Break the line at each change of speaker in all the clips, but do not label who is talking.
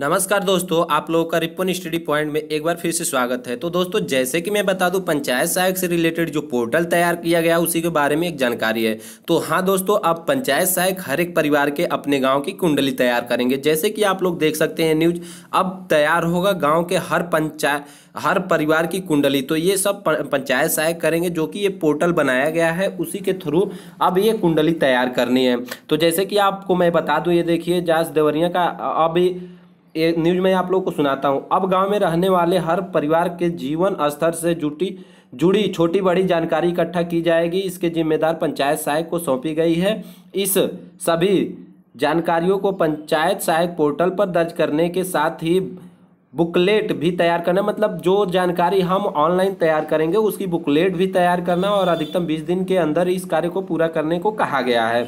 नमस्कार दोस्तों आप लोगों का रिपन स्टडी पॉइंट में एक बार फिर से स्वागत है तो दोस्तों जैसे कि मैं बता दूं पंचायत सहायक से रिलेटेड जो पोर्टल तैयार किया गया उसी के बारे में एक जानकारी है तो हाँ दोस्तों आप पंचायत सहायक हर एक परिवार के अपने गांव की कुंडली तैयार करेंगे जैसे कि आप लोग देख सकते हैं न्यूज अब तैयार होगा गाँव के हर पंचायत हर परिवार की कुंडली तो ये सब पंचायत सहायक करेंगे जो कि ये पोर्टल बनाया गया है उसी के थ्रू अब ये कुंडली तैयार करनी है तो जैसे कि आपको मैं बता दूँ ये देखिए जास देवरिया का अभी न्यूज में आप लोग को सुनाता हूँ अब गांव में रहने वाले हर परिवार के जीवन स्तर से जुटी जुड़ी छोटी बड़ी जानकारी इकट्ठा की जाएगी इसके जिम्मेदार पंचायत सहायक को सौंपी गई है इस सभी जानकारियों को पंचायत सहायक पोर्टल पर दर्ज करने के साथ ही बुकलेट भी तैयार करना मतलब जो जानकारी हम ऑनलाइन तैयार करेंगे उसकी बुकलेट भी तैयार करना और अधिकतम 20 दिन के अंदर इस कार्य को पूरा करने को कहा गया है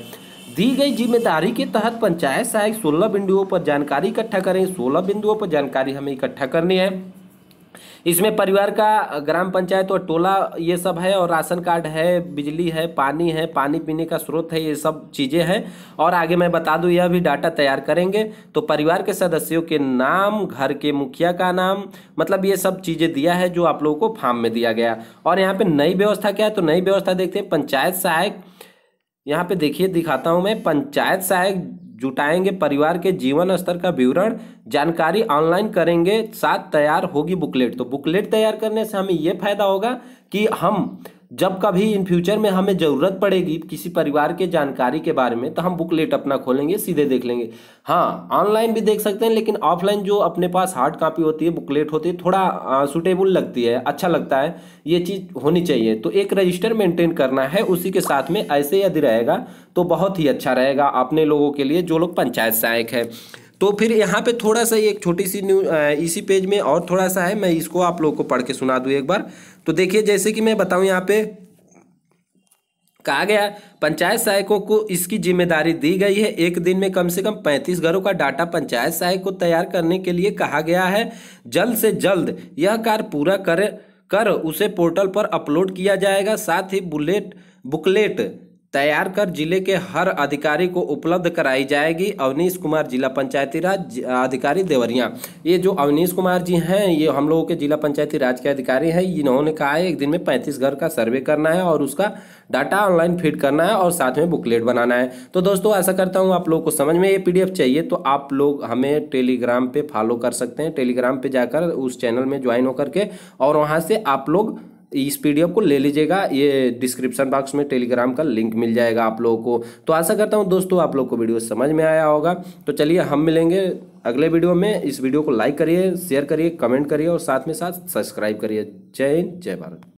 दी गई जिम्मेदारी के तहत पंचायत सहायक सोलह बिंदुओं पर जानकारी इकट्ठा करें सोलह बिंदुओं पर जानकारी हमें इकट्ठा करनी है इसमें परिवार का ग्राम पंचायत और टोला ये सब है और राशन कार्ड है बिजली है पानी है पानी पीने का स्रोत है ये सब चीज़ें हैं और आगे मैं बता दूं यह भी डाटा तैयार करेंगे तो परिवार के सदस्यों के नाम घर के मुखिया का नाम मतलब ये सब चीज़ें दिया है जो आप लोगों को फार्म में दिया गया और यहाँ पर नई व्यवस्था क्या है तो नई व्यवस्था देखते हैं पंचायत सहायक यहाँ पे देखिए दिखाता हूँ मैं पंचायत सहायक जुटाएंगे परिवार के जीवन स्तर का विवरण जानकारी ऑनलाइन करेंगे साथ तैयार होगी बुकलेट तो बुकलेट तैयार करने से हमें ये फायदा होगा कि हम जब कभी इन फ्यूचर में हमें ज़रूरत पड़ेगी किसी परिवार के जानकारी के बारे में तो हम बुकलेट अपना खोलेंगे सीधे देख लेंगे हाँ ऑनलाइन भी देख सकते हैं लेकिन ऑफलाइन जो अपने पास हार्ड कापी होती है बुकलेट होती है थोड़ा सुटेबल लगती है अच्छा लगता है ये चीज़ होनी चाहिए तो एक रजिस्टर मेंटेन करना है उसी के साथ में ऐसे यदि रहेगा तो बहुत ही अच्छा रहेगा अपने लोगों के लिए जो लोग पंचायत सहायक है तो फिर यहाँ पे थोड़ा सा एक छोटी सी न्यू इसी पेज में और थोड़ा सा है मैं इसको आप लोग को पढ़ के सुना दूँ एक बार तो देखिए जैसे कि मैं बताऊँ यहाँ पे कहा गया पंचायत सहायकों को इसकी जिम्मेदारी दी गई है एक दिन में कम से कम 35 घरों का डाटा पंचायत सहायक को तैयार करने के लिए कहा गया है जल्द से जल्द यह कार्य पूरा कर कर उसे पोर्टल पर अपलोड किया जाएगा साथ ही बुलेट बुकलेट तैयार कर जिले के हर अधिकारी को उपलब्ध कराई जाएगी अवनीश कुमार जिला पंचायती राज अधिकारी देवरिया ये जो अवनीश कुमार जी हैं ये हम लोगों के जिला पंचायती राज के अधिकारी हैं इन्होंने कहा है एक दिन में पैंतीस घर का सर्वे करना है और उसका डाटा ऑनलाइन फीड करना है और साथ में बुकलेट बनाना है तो दोस्तों ऐसा करता हूँ आप लोग को समझ में ये पी चाहिए तो आप लोग हमें टेलीग्राम पर फॉलो कर सकते हैं टेलीग्राम पर जाकर उस चैनल में ज्वाइन होकर के और वहाँ से आप लोग इस पी को ले लीजिएगा ये डिस्क्रिप्शन बॉक्स में टेलीग्राम का लिंक मिल जाएगा आप लोगों को तो आशा करता हूँ दोस्तों आप लोग को वीडियो समझ में आया होगा तो चलिए हम मिलेंगे अगले वीडियो में इस वीडियो को लाइक करिए शेयर करिए कमेंट करिए और साथ में साथ सब्सक्राइब करिए जय हिंद जय भारत